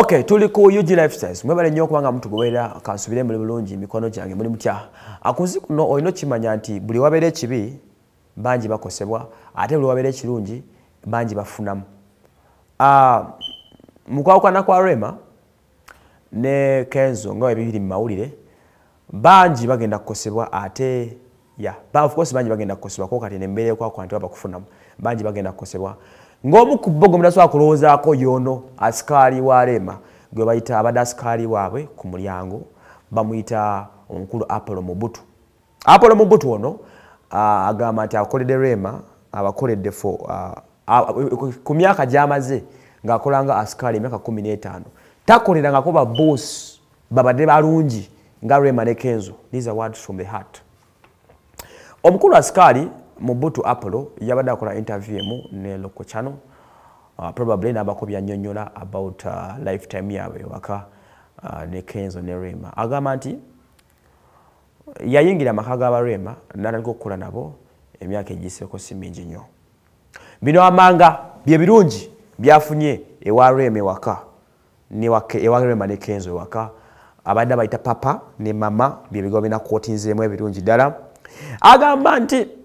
ok tuliko UG Lifestyles mwebale nnyo okubanga mutugoberera kansubire muli bulungi mikono gyange muli mutya akunzi kuno olina okimanya nti buli wabeera ekibi bangi bakosebwa ate buli wabeera ekirungi bangi bafunamu uh, ah, mukwawukana kwa rema ne kenzo nga webibiri mumawulire bangi bagenda kukosebwa ate ya yeah, bafukosi bangi bagenda kukosebwa kati nembeera ekwakwa nti bakufunamu bangi bagenda kukosebwa ng'omu ku bbo gwe mudasobola kulowoozaako yono asikaali wa rema gwe bayita abadde asikaali waabwe ku mulyango bamuyita omukulu apolo mubutu apolo mubutu ono agamba nti akoledde rema abakoledde fo ku myaka gy'amaze ng'akolanga asikaali emyaka 15 takolerangako babosi babadde balungi nga rema ne kenzo these awards from the heart omukulu asikaali mubutu apollo yabadde akola interview emu ne local channel uh, probably nabakobya nnyonnyola about uh, lifetime yabwe waka uh, ne kenzo ne rema agamba nti yayingira amaka gaba rema nalaga okukola nabo emyaka egiseeko si mingi nnyo bino amanga byebirungi byafunye ewa rema ewaka ewa rema ne kenzo ewaka abadde bayita papa ne mama byebigo binakootinzeemu ebirungi ddala agamba nti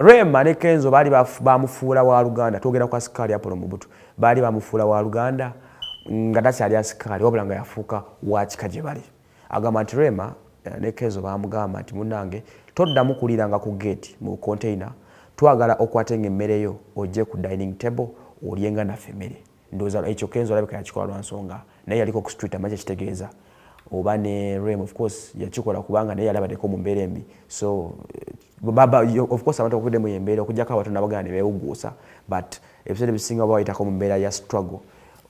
rema ne kenzo baali bamufuula wa luganda twogera ku asikaali apolo mubutu baali bamufuula wa luganda nga takyali asikaali wabula nga yafuuka wakika gye bali agamba nti rema eh, ne kenzo bamugamba nti munange toddamu kuliranga ku gate mu container twagala okwatenga emmereyo ojje ku dining table olyenga naffe emmere ndowooza ekyo kenzo olabika yakikola lwa nsonga naye yaliko ku street amakyo kitegeeza oba ne rem ofcourse yakikola kubanga naye yalaba teko mumbeera embi so eh, ofcourse abantu okuddemu embeera okujjako abatonda bagana nebewuguusa but ebiseera ebisinga oba wayitako mumbeera ya struggle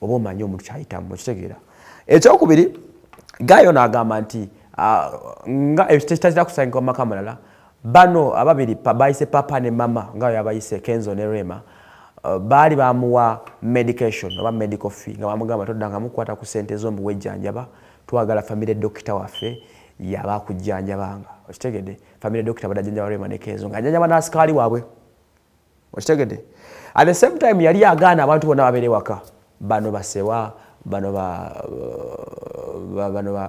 oba omanye omuntu kyayitamu okitegeera ekyokubiri gayo nagamba nti ah, nga ekitakira eh, kusangika mumaka malala bano ababiri bayise papa ne mama ngayo yabayise kenzo ne rema eh, baali bamuwa medication oba medical fee nga bamugamba todda nga mukwata ku sente ez'omubuwa ejjanjaba twagala famire dokita waffe yaba kujjanjabanga okitegede famire dokita badajanjabalemanekezo nga ajanjaba nasikaali waabwe okitegede at the same time yali agaana abantu bonna babeere waka bano basewa bano bano ba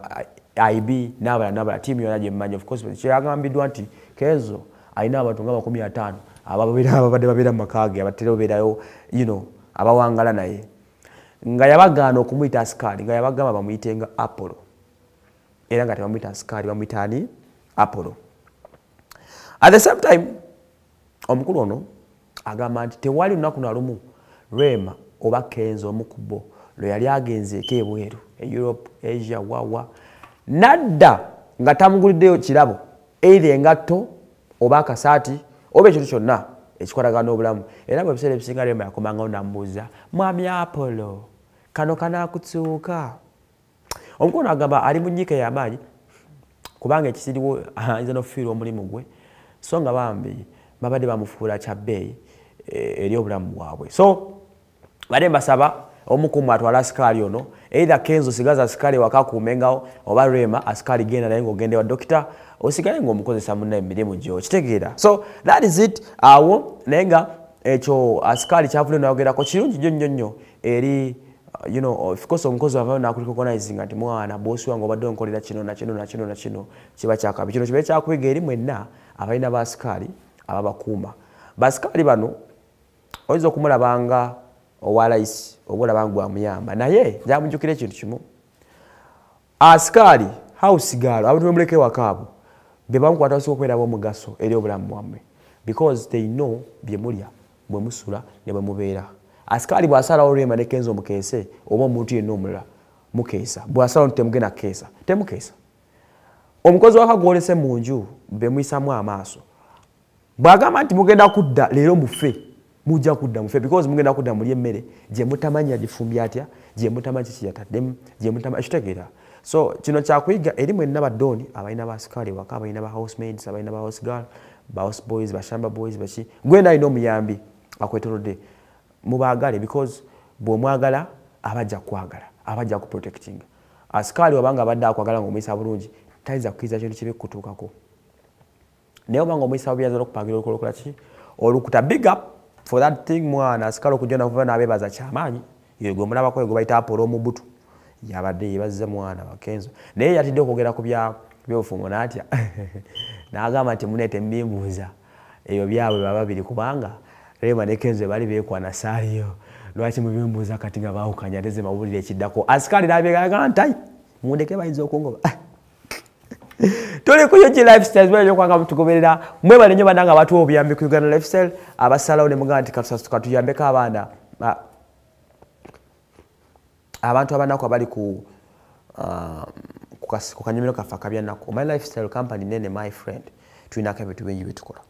ib nabala nabala tiimu yona gyemmanyi ofcoursekyagambiddwa nti kezo alina abantu nga makumi ataano ababadde babeera mu makaage abatera obeerayo you know abawangala naye nga yabagaana okumuyita asikaali nga yabagamba bamuyitenga apolo era nga tebamuyita asikaali bamuyitaani apolo at the same time omukulu ono agamba nti tewali lunaku nalumu lwema oba kenza omukubo lwe yali agenzeeko ebweru e europe asia wawa nadda nga tamuguliddeyo kirabo eira engatto oba akasaati oba ekintu kyonna ekikwatagana obulamu era bwebiseera ebisinga lwema yakomangawo namubuuza mwami apolo kano kanakutuuka omukono agamba ali mu nyiika eyamaanyi kubanga ekisiriwo ayinza nokufiirwa omulimu gwe so nga bambi babadde bamufuula kyabbeeyi eh, eri obulamu bwabwe so badde mbasaba omukumu atwala sikaali ono eitha kenzo sigaza sikaali wakakumengawo oba rema asikaali genda naye ngaogende wa dokita osigale ngaomukozesa muna emirimu gyo kitegeera so that is it awo naye nga ekyo asikaali kyavulo nayogerako kirungi nyo nyo nyo eri eh, you know of course omukozi wava nakulikogonizing nti mwana bosi wange obadde onkolera kino nakino nakino nakino kiba kyakabi kino kiba kyakwega eri mwenna abalina basikaali ababakuuma basikaali bano oyinza okumulabanga owa layisi oba olabanga wamuyamba naye njamujukira ekintu kimu asikaali house gaalo abantu bemuleka ewaka abo bebamukwata basobola okubeeraba omugaso eri obulamu bwammwe because they know byemulya bwemusula ne bwemubeera asikali bwasalawo olulimi aleka enza omukeese oba omuntu yenna omulala mukeesa bwasalawo nti temugenda kukeesa temukeesa omukozi wakagwolese mu nju be muyisamu amaaso bwagamba nti mugenda kudda leero mufe mujja kudda mufe because mugenda kudda muli emmere gye mutamanyi yagifumbi atya gye mutamanyi kikiyataddemu gye mutamanyi kitegeera so kino kyakuyiga eri mwenna badooni abalina basikaali waka abalina bahousemaids abalina bahousegirl bahouseboys bashamba boys baki gwenda alina omuyambi akwetolodde mubaagale because bwomwagala abajja kukwagala abajja kuprotecting asikaali obanga abadde akwagala ngaomuyisa bulungi tayinza kukiriza kintu kibi kutuukako naye obanga omuyisa bubyaza olokupangira olukolokola ki olukuta big up for that thing mwana asikaali okujja navuva nabebaza kyamaanyi yego omulabako ego bayita apola omubutu yabadde yebaze mwana bakenzo naye yatidde okwogera ku byobufumo natya nagamba nti muneete mbimbuuza ebyo byabwe baba biri kubanga Rema nekenze bali bekwa na saliyo. Lwachi mubimbuza kati nga bawo kanyateze mabuli lechidako. Askari nabe gagantai. Mundeke bayinzo kongo. Tuli kuyo ji lifestyle bwe yoko anga mutukobelera. Mwe bali nyoba nanga watu obiyambe ku Uganda lifestyle abasala ne muganti kafsa tukatu yambe ka abanda. Abantu abanda ko bali ku uh, um, kukanyumiro kafaka byanako. My lifestyle company nene my friend. Tuina kabe tubenye bitukola.